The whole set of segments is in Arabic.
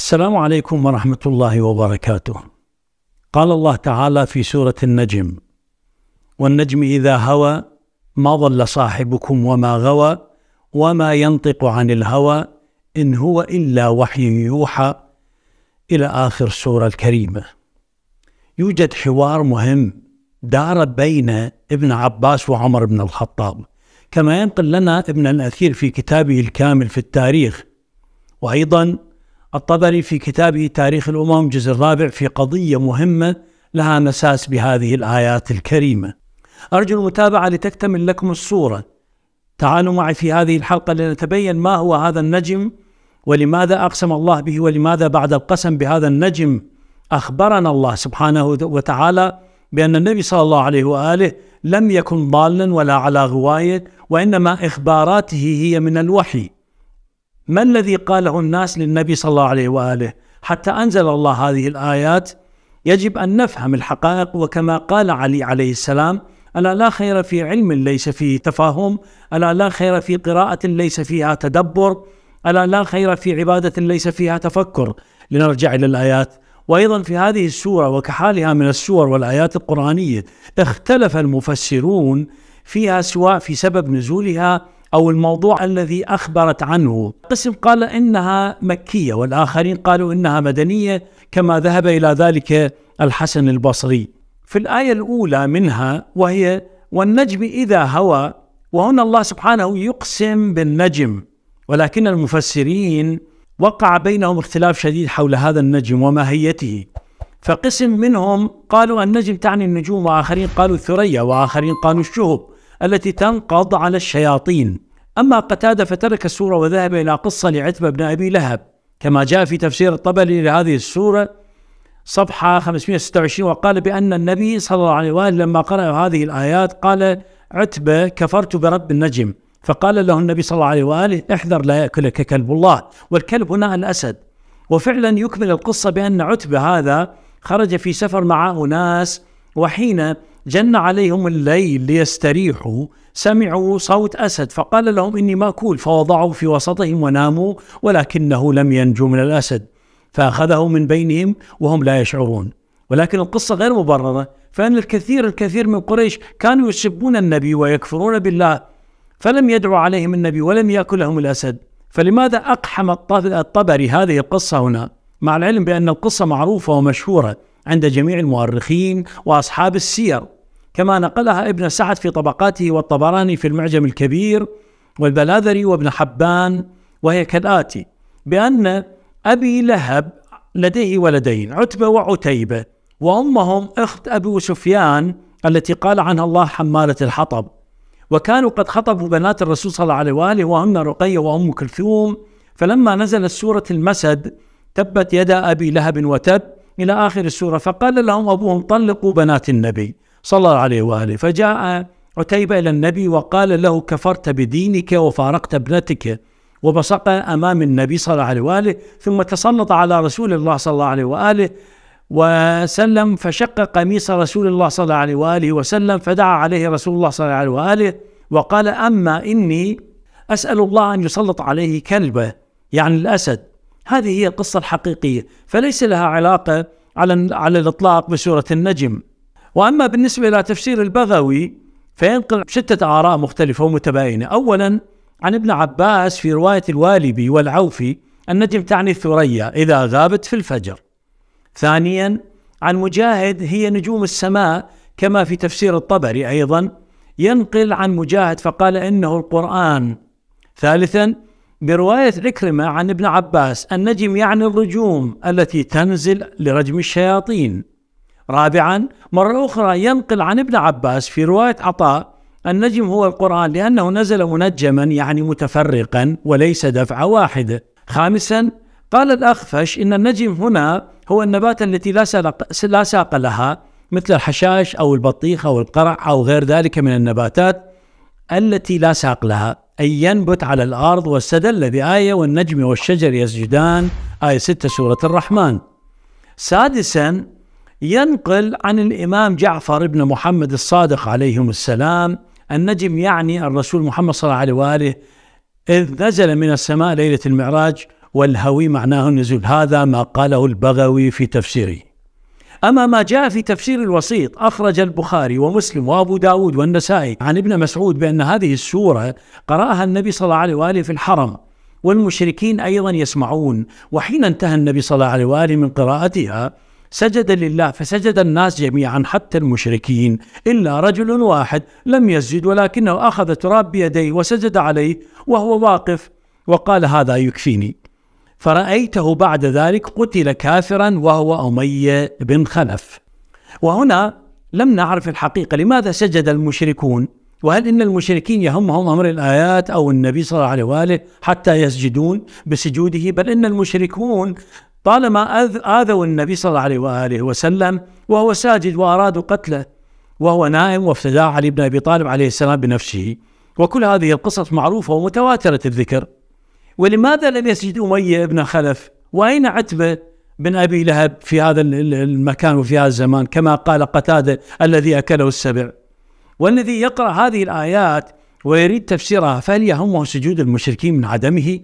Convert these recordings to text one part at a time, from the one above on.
السلام عليكم ورحمة الله وبركاته. قال الله تعالى في سورة النجم: والنجم إذا هوى ما ضل صاحبكم وما غوى وما ينطق عن الهوى إن هو إلا وحي يوحى إلى آخر السورة الكريمة. يوجد حوار مهم دار بين ابن عباس وعمر بن الخطاب كما ينقل لنا ابن الأثير في كتابه الكامل في التاريخ وأيضا الطبري في كتابه تاريخ الأمم جزء الرابع في قضية مهمة لها مساس بهذه الآيات الكريمة أرجو المتابعة لتكتمل لكم الصورة تعالوا معي في هذه الحلقة لنتبين ما هو هذا النجم ولماذا أقسم الله به ولماذا بعد القسم بهذا النجم أخبرنا الله سبحانه وتعالى بأن النبي صلى الله عليه وآله لم يكن ضالا ولا على غواية وإنما إخباراته هي من الوحي ما الذي قاله الناس للنبي صلى الله عليه واله حتى انزل الله هذه الايات يجب ان نفهم الحقائق وكما قال علي عليه السلام الا لا خير في علم ليس فيه تفاهم الا لا خير في قراءه ليس فيها تدبر الا لا خير في عباده ليس فيها تفكر لنرجع الى الايات وايضا في هذه السوره وكحالها من السور والايات القرانيه اختلف المفسرون فيها سواء في سبب نزولها أو الموضوع الذي أخبرت عنه قسم قال إنها مكية والآخرين قالوا إنها مدنية كما ذهب إلى ذلك الحسن البصري في الآية الأولى منها وهي والنجم إذا هوى وهنا الله سبحانه يقسم بالنجم ولكن المفسرين وقع بينهم اختلاف شديد حول هذا النجم وماهيته فقسم منهم قالوا النجم تعني النجوم وآخرين قالوا الثريا وآخرين قالوا الشهب التي تنقض على الشياطين أما قتادة فترك السورة وذهب إلى قصة لعتبة بن أبي لهب كما جاء في تفسير الطبري لهذه السورة صفحة 526 وقال بأن النبي صلى الله عليه وآله لما قرأ هذه الآيات قال عتبة كفرت برب النجم فقال له النبي صلى الله عليه وآله احذر لا يأكلك كلب الله والكلب هنا الأسد وفعلا يكمل القصة بأن عتبة هذا خرج في سفر مع أناس وحين جن عليهم الليل ليستريحوا سمعوا صوت أسد فقال لهم إني ماكول فوضعوا في وسطهم وناموا ولكنه لم ينجو من الأسد فأخذه من بينهم وهم لا يشعرون ولكن القصة غير مبررة فإن الكثير الكثير من قريش كانوا يسبون النبي ويكفرون بالله فلم يدعو عليهم النبي ولم يأكلهم الأسد فلماذا أقحم الطبري هذه القصة هنا مع العلم بأن القصة معروفة ومشهورة عند جميع المؤرخين واصحاب السير كما نقلها ابن سعد في طبقاته والطبراني في المعجم الكبير والبلاذري وابن حبان وهي كالاتي بان ابي لهب لديه ولدين عتبه وعتيبه وامهم اخت ابو سفيان التي قال عنها الله حماله الحطب وكانوا قد خطبوا بنات الرسول صلى الله عليه واله وهن رقيه وام كلثوم فلما نزلت سوره المسد تبت يدا ابي لهب وتب إلى آخر السورة فقال لهم أبوهم طلقوا بنات النبي صلى الله عليه وآله فجاء عتيبة إلى النبي وقال له كفرت بدينك وفارقت ابنتك وبصق أمام النبي صلى الله عليه وآله ثم تسلط على رسول الله صلى الله عليه وآله وسلم فشق قميص رسول الله صلى الله عليه وآله وسلم فدعا عليه رسول الله صلى الله عليه وآله وقال أما إني أسأل الله أن يسلط عليه كلبه يعني الأسد هذه هي القصة الحقيقية فليس لها علاقة على, على الإطلاق بسورة النجم وأما بالنسبة إلى تفسير البغوي فينقل ستة آراء مختلفة ومتباينة أولا عن ابن عباس في رواية الوالبي والعوفي النجم تعني الثريا إذا غابت في الفجر ثانيا عن مجاهد هي نجوم السماء كما في تفسير الطبري أيضا ينقل عن مجاهد فقال إنه القرآن ثالثا برواية عكرمة عن ابن عباس النجم يعني الرجوم التي تنزل لرجم الشياطين رابعا مرة أخرى ينقل عن ابن عباس في رواية عطاء النجم هو القرآن لأنه نزل منجما يعني متفرقا وليس دفعة واحدة خامسا قال الأخفش إن النجم هنا هو النبات التي لا ساق, لا ساق لها مثل الحشاش أو البطيخ أو القرع أو غير ذلك من النباتات التي لا ساق لها أي ينبت على الأرض والسدل الذي آية والنجم والشجر يسجدان آية 6 سورة الرحمن سادسا ينقل عن الإمام جعفر بن محمد الصادق عليهم السلام النجم يعني الرسول محمد صلى الله عليه وآله إذ نزل من السماء ليلة المعراج والهوي معناه النزول هذا ما قاله البغوي في تفسيره أما ما جاء في تفسير الوسيط أخرج البخاري ومسلم وأبو داود والنسائي عن ابن مسعود بأن هذه السورة قرأها النبي صلى الله عليه وآله في الحرم والمشركين أيضا يسمعون وحين انتهى النبي صلى الله عليه وآله من قراءتها سجد لله فسجد الناس جميعا حتى المشركين إلا رجل واحد لم يسجد ولكنه أخذ تراب بيديه وسجد عليه وهو واقف وقال هذا يكفيني فرأيته بعد ذلك قتل كافرا وهو أمية بن خلف وهنا لم نعرف الحقيقة لماذا سجد المشركون وهل إن المشركين يهمهم أمر الآيات أو النبي صلى الله عليه وآله حتى يسجدون بسجوده بل إن المشركون طالما آذوا النبي صلى الله عليه وآله وسلم وهو ساجد وأرادوا قتله وهو نائم وافتداء علي بن أبي طالب عليه السلام بنفسه وكل هذه القصص معروفة ومتواترة الذكر ولماذا لم يسجد أمية بن خلف وأين عتبة بن أبي لهب في هذا المكان وفي هذا الزمان كما قال قتادة الذي أكله السبع والذي يقرأ هذه الآيات ويريد تفسيرها فهل يهمه سجود المشركين من عدمه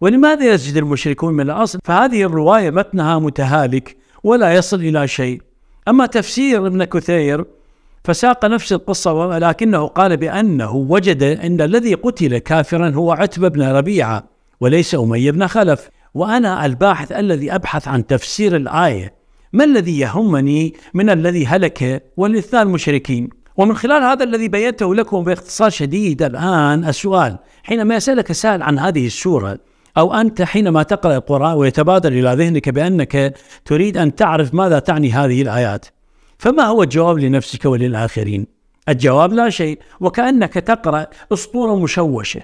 ولماذا يسجد المشركون من الأصل فهذه الرواية متنها متهالك ولا يصل إلى شيء أما تفسير ابن كثير فساق نفس القصة ولكنه قال بأنه وجد أن الذي قتل كافرا هو عتبة بن ربيعة وليس أمية بن خلف وأنا الباحث الذي أبحث عن تفسير الآية ما الذي يهمني من الذي هلك والإثنان المشركين ومن خلال هذا الذي بينته لكم باختصار شديد الآن السؤال حينما يسألك سائل عن هذه السورة أو أنت حينما تقرأ القرآن ويتبادر إلى ذهنك بأنك تريد أن تعرف ماذا تعني هذه الآيات فما هو الجواب لنفسك وللآخرين؟ الجواب لا شيء وكأنك تقرأ أسطورة مشوشة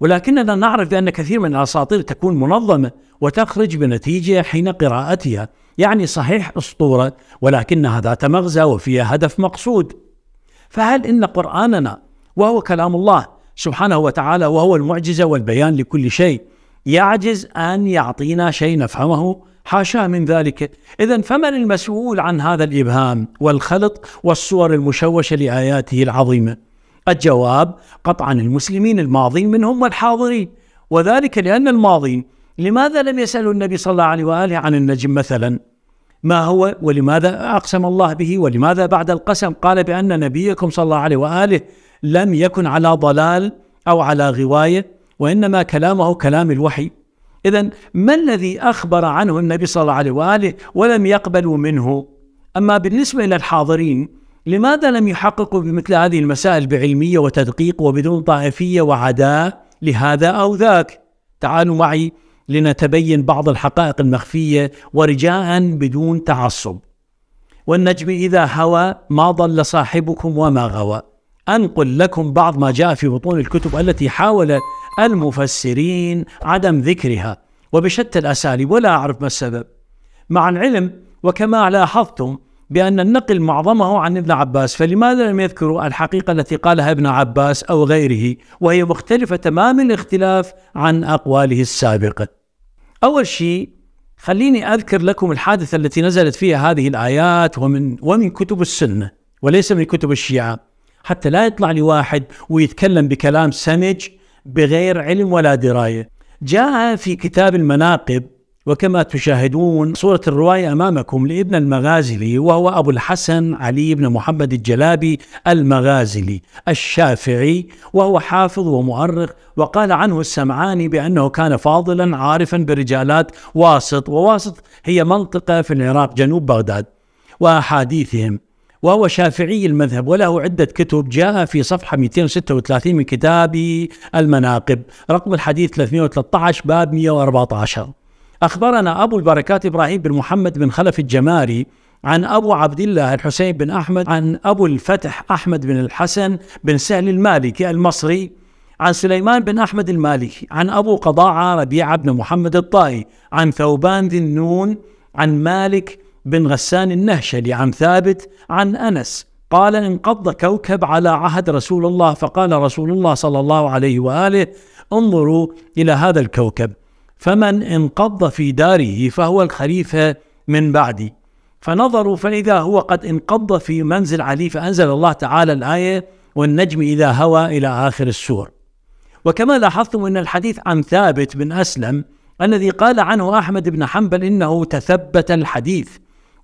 ولكننا نعرف بأن كثير من الأساطير تكون منظمة وتخرج بنتيجة حين قراءتها يعني صحيح أسطورة ولكنها ذات مغزى وفيها هدف مقصود فهل إن قرآننا وهو كلام الله سبحانه وتعالى وهو المعجزة والبيان لكل شيء يعجز أن يعطينا شيء نفهمه حاشا من ذلك إذا فمن المسؤول عن هذا الإبهام والخلط والصور المشوشة لآياته العظيمة الجواب قطعا المسلمين الماضين منهم والحاضرين وذلك لأن الماضين لماذا لم يسألوا النبي صلى الله عليه وآله عن النجم مثلا ما هو ولماذا أقسم الله به ولماذا بعد القسم قال بأن نبيكم صلى الله عليه وآله لم يكن على ضلال أو على غواية وإنما كلامه كلام الوحي إذا ما الذي أخبر عنه النبي صلى الله عليه وآله ولم يقبلوا منه أما بالنسبة إلى الحاضرين لماذا لم يحققوا بمثل هذه المسائل بعلمية وتدقيق وبدون طائفية وعداء لهذا أو ذاك تعالوا معي لنتبين بعض الحقائق المخفية ورجاء بدون تعصب والنجم إذا هوى ما ضل صاحبكم وما غوى أنقل لكم بعض ما جاء في بطون الكتب التي حاول المفسرين عدم ذكرها وبشتى الأساليب ولا أعرف ما السبب مع العلم وكما لاحظتم بأن النقل معظمه عن ابن عباس فلماذا لم يذكروا الحقيقة التي قالها ابن عباس أو غيره وهي مختلفة تمام الاختلاف عن أقواله السابقة أول شيء خليني أذكر لكم الحادثة التي نزلت فيها هذه الآيات ومن, ومن كتب السنة وليس من كتب الشيعة حتى لا يطلع لي واحد ويتكلم بكلام سمج بغير علم ولا دراية جاء في كتاب المناقب وكما تشاهدون صورة الرواية أمامكم لابن المغازلي وهو أبو الحسن علي بن محمد الجلابي المغازلي الشافعي وهو حافظ ومؤرخ وقال عنه السمعاني بأنه كان فاضلا عارفا برجالات واسط وواسط هي منطقة في العراق جنوب بغداد وأحاديثهم وهو شافعي المذهب وله عدة كتب جاء في صفحة 236 من كتاب المناقب رقم الحديث 313 باب 114 أخبرنا أبو البركات إبراهيم بن محمد بن خلف الجماري عن أبو عبد الله الحسين بن أحمد عن أبو الفتح أحمد بن الحسن بن سهل المالكي المصري عن سليمان بن أحمد المالكي عن أبو قضاعة ربيعة بن محمد الطائي عن ثوبان ذي النون عن مالك بن غسان النهشلي عن ثابت عن أنس قال انقض كوكب على عهد رسول الله فقال رسول الله صلى الله عليه وآله انظروا إلى هذا الكوكب فمن انقض في داره فهو الخليفة من بعدي فنظروا فإذا هو قد انقض في منزل علي فأنزل الله تعالى الآية والنجم إذا هوى إلى آخر السور وكما لاحظتم أن الحديث عن ثابت بن أسلم الذي قال عنه أحمد بن حنبل إنه تثبت الحديث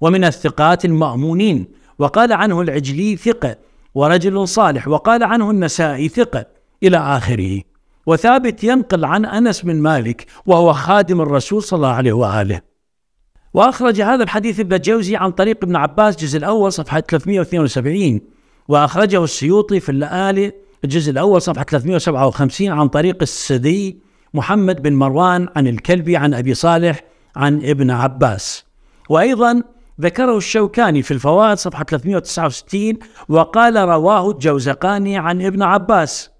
ومن الثقات المأمونين وقال عنه العجلي ثقة ورجل صالح وقال عنه النسائي ثقة إلى آخره وثابت ينقل عن أنس بن مالك وهو خادم الرسول صلى الله عليه وآله وأخرج هذا الحديث ابن الجوزي عن طريق ابن عباس الجزء الأول صفحة 372 وأخرجه السيوطي في الاله الجزء الأول صفحة 357 عن طريق السدي محمد بن مروان عن الكلبي عن أبي صالح عن ابن عباس وأيضا ذكره الشوكاني في الفوائد صفحة 369 وقال رواه الجوزقاني عن ابن عباس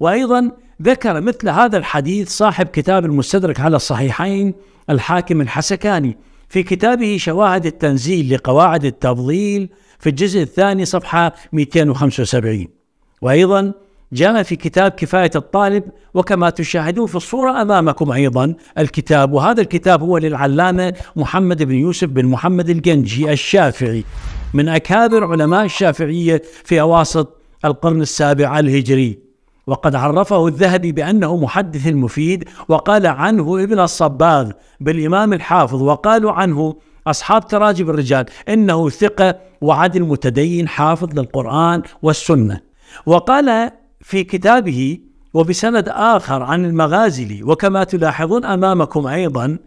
وأيضا ذكر مثل هذا الحديث صاحب كتاب المستدرك على الصحيحين الحاكم الحسكاني في كتابه شواهد التنزيل لقواعد التفضيل في الجزء الثاني صفحة 275 وأيضا جاء في كتاب كفاية الطالب وكما تشاهدون في الصورة أمامكم أيضا الكتاب وهذا الكتاب هو للعلامة محمد بن يوسف بن محمد الجنجي الشافعي من أكابر علماء الشافعية في أواسط القرن السابع الهجري وقد عرفه الذهبي بأنه محدث مفيد وقال عنه ابن الصباغ بالإمام الحافظ وقالوا عنه أصحاب تراجم الرجال إنه ثقة وعدل متدين حافظ للقرآن والسنة وقال في كتابه وبسند آخر عن المغازلي وكما تلاحظون أمامكم أيضا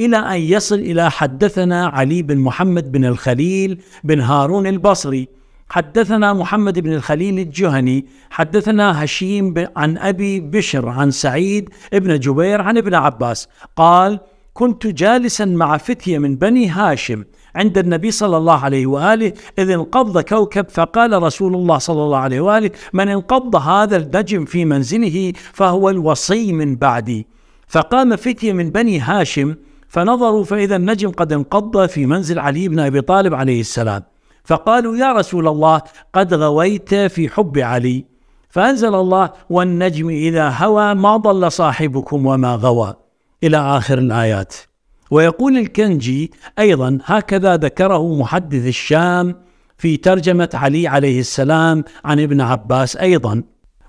إلى أن يصل إلى حدثنا علي بن محمد بن الخليل بن هارون البصري حدثنا محمد بن الخليل الجهني حدثنا هشيم عن أبي بشر عن سعيد بن جبير عن ابن عباس قال كنت جالسا مع فتية من بني هاشم عند النبي صلى الله عليه وآله إذ انقض كوكب فقال رسول الله صلى الله عليه وآله من انقض هذا النجم في منزله فهو الوصي من بعدي فقام فتية من بني هاشم فنظروا فإذا النجم قد انقض في منزل علي بن أبي طالب عليه السلام فقالوا يا رسول الله قد غويت في حب علي فأنزل الله والنجم إذا هوى ما ضل صاحبكم وما غوى إلى آخر الآيات ويقول الكنجي أيضا هكذا ذكره محدث الشام في ترجمة علي عليه السلام عن ابن عباس أيضا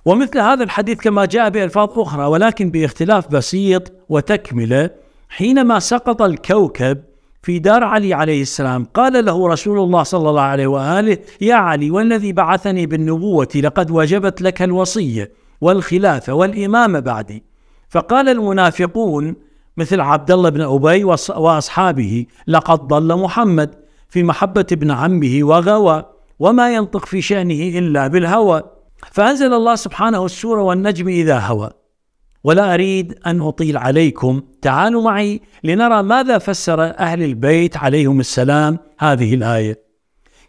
ومثل هذا الحديث كما جاء بألفاظ أخرى ولكن باختلاف بسيط وتكملة حينما سقط الكوكب في دار علي عليه السلام قال له رسول الله صلى الله عليه وآله يا علي والذي بعثني بالنبوة لقد وجبت لك الوصية والخلافة والإمامة بعدي فقال المنافقون مثل عبد الله بن أبي وأصحابه لقد ضل محمد في محبة ابن عمه وغوى وما ينطق في شأنه إلا بالهوى فأنزل الله سبحانه السورة والنجم إذا هوى ولا أريد أن أطيل عليكم تعالوا معي لنرى ماذا فسر أهل البيت عليهم السلام هذه الآية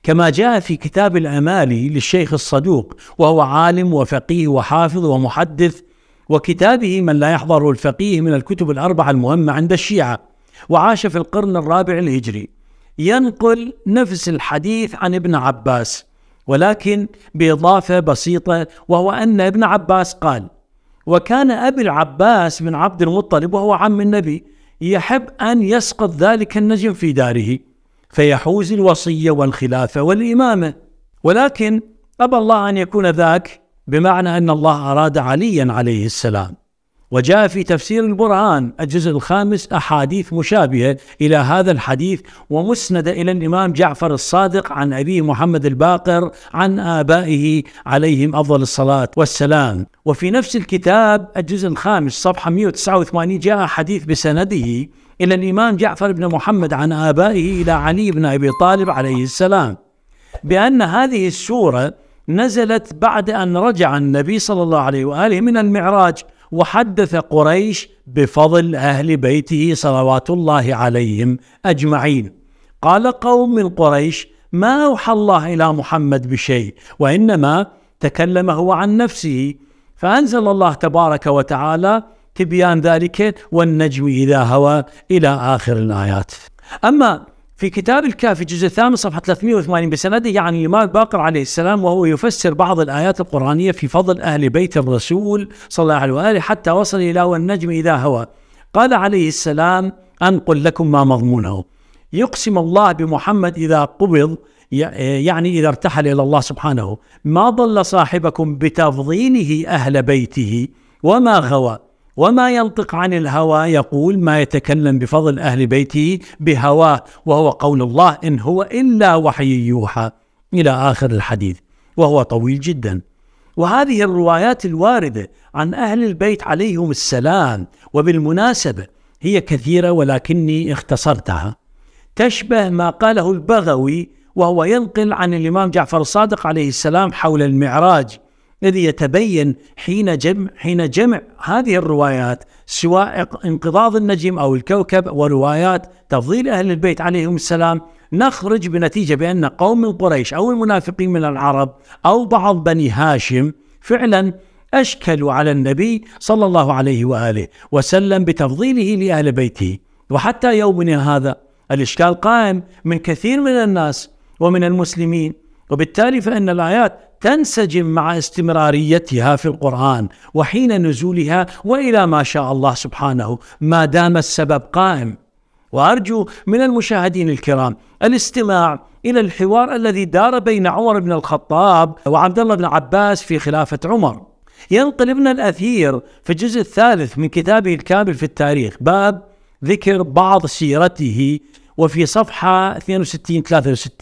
كما جاء في كتاب الأمالي للشيخ الصدوق وهو عالم وفقيه وحافظ ومحدث وكتابه من لا يحضره الفقيه من الكتب الأربعة المهمة عند الشيعة وعاش في القرن الرابع الهجري ينقل نفس الحديث عن ابن عباس ولكن بإضافة بسيطة وهو أن ابن عباس قال وكان أبي العباس بن عبد المطلب وهو عم النبي يحب أن يسقط ذلك النجم في داره فيحوز الوصية والخلافة والإمامة ولكن أبى الله أن يكون ذاك بمعنى أن الله أراد عليا عليه السلام وجاء في تفسير البرهان الجزء الخامس أحاديث مشابهة إلى هذا الحديث ومسندة إلى الإمام جعفر الصادق عن أبيه محمد الباقر عن آبائه عليهم أفضل الصلاة والسلام وفي نفس الكتاب الجزء الخامس صفحة 189 جاء حديث بسنده إلى الإمام جعفر بن محمد عن آبائه إلى علي بن أبي طالب عليه السلام بأن هذه السورة نزلت بعد أن رجع النبي صلى الله عليه وآله من المعراج وحدث قريش بفضل أهل بيته صلوات الله عليهم أجمعين قال قوم من قريش ما أوحى الله إلى محمد بشيء وإنما تكلم هو عن نفسه فأنزل الله تبارك وتعالى تبيان ذلك والنجم إذا هوى إلى آخر الآيات أما في كتاب الكافي الجزء الثامن صفحة 380 بسنده يعني الإمام باقر عليه السلام وهو يفسر بعض الآيات القرآنية في فضل أهل بيت الرسول صلى الله عليه وآله حتى وصل إلى والنجم إذا هوى قال عليه السلام أنقل لكم ما مضمونه يقسم الله بمحمد إذا قبض يعني إذا ارتحل إلى الله سبحانه ما ضل صاحبكم بتفضيله أهل بيته وما غوى وما ينطق عن الهوى يقول ما يتكلم بفضل أهل بيته بهواه وهو قول الله إن هو إلا وحي يوحى إلى آخر الحديث وهو طويل جدا وهذه الروايات الواردة عن أهل البيت عليهم السلام وبالمناسبة هي كثيرة ولكني اختصرتها تشبه ما قاله البغوي وهو ينقل عن الإمام جعفر الصادق عليه السلام حول المعراج الذي يتبين حين جمع حين جمع هذه الروايات سواء انقضاض النجم او الكوكب وروايات تفضيل اهل البيت عليهم السلام نخرج بنتيجه بان قوم من قريش او المنافقين من العرب او بعض بني هاشم فعلا اشكلوا على النبي صلى الله عليه واله وسلم بتفضيله لاهل بيته وحتى يومنا هذا الاشكال قائم من كثير من الناس ومن المسلمين وبالتالي فان الايات تنسجم مع استمراريتها في القرآن وحين نزولها وإلى ما شاء الله سبحانه ما دام السبب قائم وأرجو من المشاهدين الكرام الاستماع إلى الحوار الذي دار بين عمر بن الخطاب وعبد الله بن عباس في خلافة عمر ينقل ابن الأثير في الجزء الثالث من كتابه الكامل في التاريخ باب ذكر بعض سيرته وفي صفحة 62-63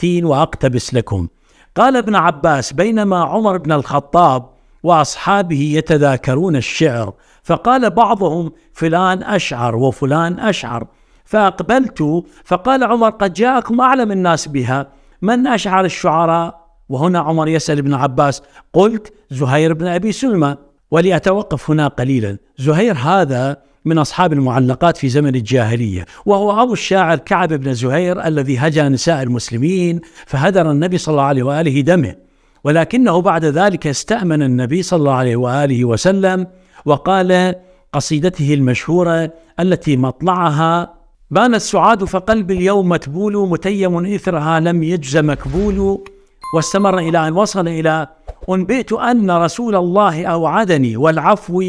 وأقتبس لكم قال ابن عباس بينما عمر بن الخطاب واصحابه يتذاكرون الشعر فقال بعضهم فلان اشعر وفلان اشعر فاقبلت فقال عمر قد جاءكم اعلم الناس بها من اشعر الشعراء وهنا عمر يسال ابن عباس قلت زهير بن ابي سلمى ولاتوقف هنا قليلا زهير هذا من أصحاب المعلقات في زمن الجاهلية وهو أبو الشاعر كعب بن زهير الذي هجى نساء المسلمين فهدر النبي صلى الله عليه وآله دمه ولكنه بعد ذلك استأمن النبي صلى الله عليه وآله وسلم وقال قصيدته المشهورة التي مطلعها بان السعاد فقلبي اليوم متبول متيم إثرها لم يجز مكبول واستمر إلى أن وصل إلى أنبئت أن رسول الله أوعدني والعفو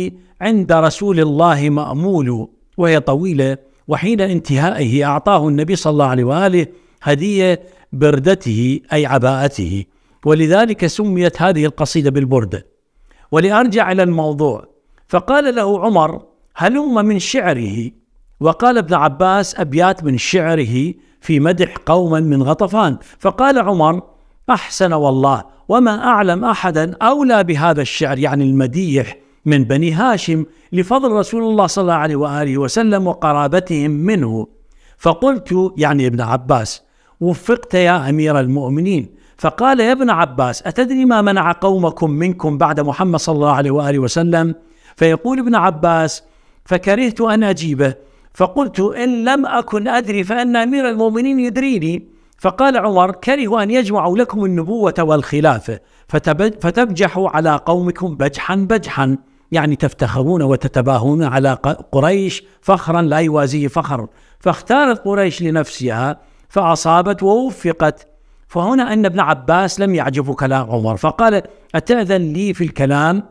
عند رسول الله مأمول وهي طويلة وحين انتهائه أعطاه النبي صلى الله عليه وآله هدية بردته أي عباءته ولذلك سميت هذه القصيدة بالبردة ولأرجع إلى الموضوع فقال له عمر هلم من شعره وقال ابن عباس أبيات من شعره في مدح قوما من غطفان فقال عمر أحسن والله وما أعلم أحدا أولى بهذا الشعر يعني المديح من بني هاشم لفضل رسول الله صلى الله عليه وآله وسلم وقرابتهم منه فقلت يعني ابن عباس وفقت يا أمير المؤمنين فقال يا ابن عباس أتدري ما منع قومكم منكم بعد محمد صلى الله عليه وآله وسلم فيقول ابن عباس فكرهت أن أجيبه فقلت إن لم أكن أدري فأن أمير المؤمنين يدريني فقال عمر كرهوا أن يجمعوا لكم النبوة والخلافة فتبجحوا على قومكم بجحا بجحا يعني تفتخرون وتتباهون على قريش فخرا لا يوازيه فخر فاختارت قريش لنفسها فأصابت ووفقت فهنا أن ابن عباس لم يعجب كلام عمر فقال أتأذن لي في الكلام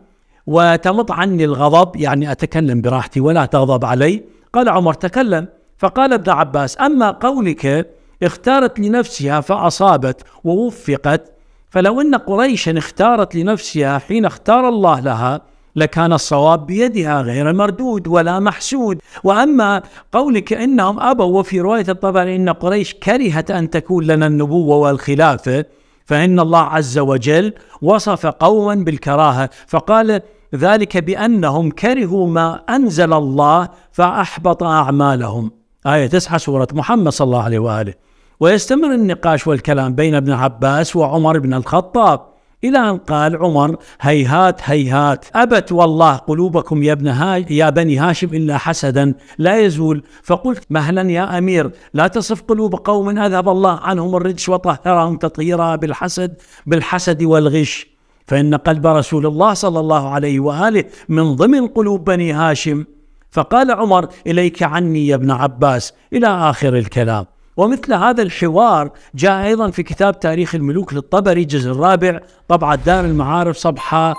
وتمط عني الغضب يعني أتكلم براحتي ولا تغضب علي قال عمر تكلم فقال ابن عباس أما قولك اختارت لنفسها فأصابت ووفقت فلو أن قريشا اختارت لنفسها حين اختار الله لها لكان الصواب بيدها غير مردود ولا محسود وأما قولك إنهم أبوا وفي رواية الطبري إن قريش كرهت أن تكون لنا النبوة والخلافة فإن الله عز وجل وصف قوما بالكراهة فقال ذلك بأنهم كرهوا ما أنزل الله فأحبط أعمالهم آية 9 سورة محمد صلى الله عليه وآله ويستمر النقاش والكلام بين ابن عباس وعمر بن الخطاب إلى أن قال عمر هيهات هيهات أبت والله قلوبكم يا, ابن يا بني هاشم إلا حسدا لا يزول فقلت مهلا يا أمير لا تصف قلوب قوم أذهب الله عنهم الرجس وطهرهم تطهيرا بالحسد بالحسد والغش فإن قلب رسول الله صلى الله عليه وآله من ضمن قلوب بني هاشم فقال عمر إليك عني يا ابن عباس إلى آخر الكلام ومثل هذا الحوار جاء أيضا في كتاب تاريخ الملوك للطبري الجزء الرابع طبعة دار المعارف صفحة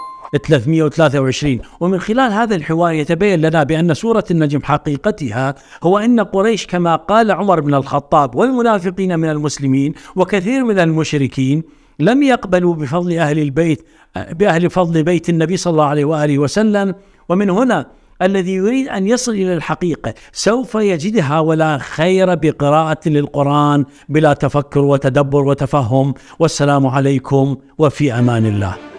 323 ومن خلال هذا الحوار يتبين لنا بأن سورة النجم حقيقتها هو أن قريش كما قال عمر بن الخطاب والمنافقين من المسلمين وكثير من المشركين لم يقبلوا بفضل أهل البيت بأهل فضل بيت النبي صلى الله عليه وآله وسلم ومن هنا الذي يريد أن يصل إلى الحقيقة سوف يجدها ولا خير بقراءة للقرآن بلا تفكر وتدبر وتفهم والسلام عليكم وفي أمان الله